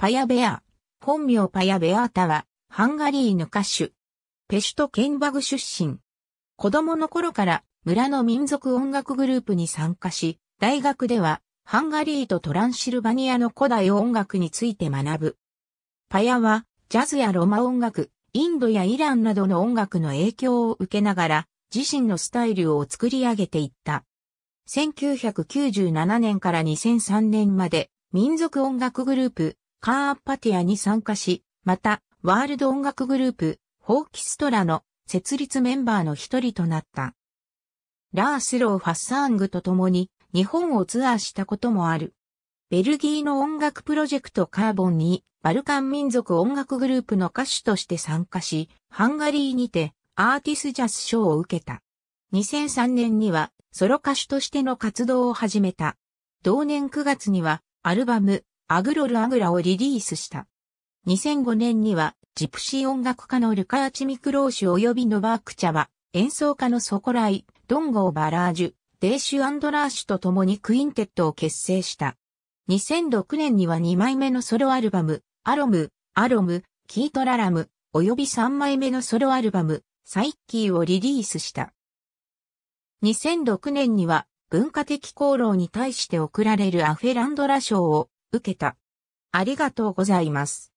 パヤベア。本名パヤベアータは、ハンガリーの歌手。ペシュトケンバグ出身。子供の頃から村の民族音楽グループに参加し、大学ではハンガリーとトランシルバニアの古代音楽について学ぶ。パヤはジャズやロマ音楽、インドやイランなどの音楽の影響を受けながら自身のスタイルを作り上げていった。1997年から2003年まで民族音楽グループカーアッパティアに参加し、また、ワールド音楽グループ、ホーキストラの設立メンバーの一人となった。ラースロー・ファッサーングと共に日本をツアーしたこともある。ベルギーの音楽プロジェクトカーボンにバルカン民族音楽グループの歌手として参加し、ハンガリーにてアーティスジャス賞を受けた。2003年にはソロ歌手としての活動を始めた。同年9月にはアルバムアグロル・アグラをリリースした。2005年には、ジプシー音楽家のルカーチ・ミクローシュ及びノバークチャは、演奏家のソコライ、ドンゴー・バラージュ、デーシュ・アンドラーシュと共にクインテットを結成した。2006年には2枚目のソロアルバム、アロム、アロム、キートララム、及び3枚目のソロアルバム、サイッキーをリリースした。2006年には文化的功労に対して贈られるアフェランドラ賞を受けた。ありがとうございます。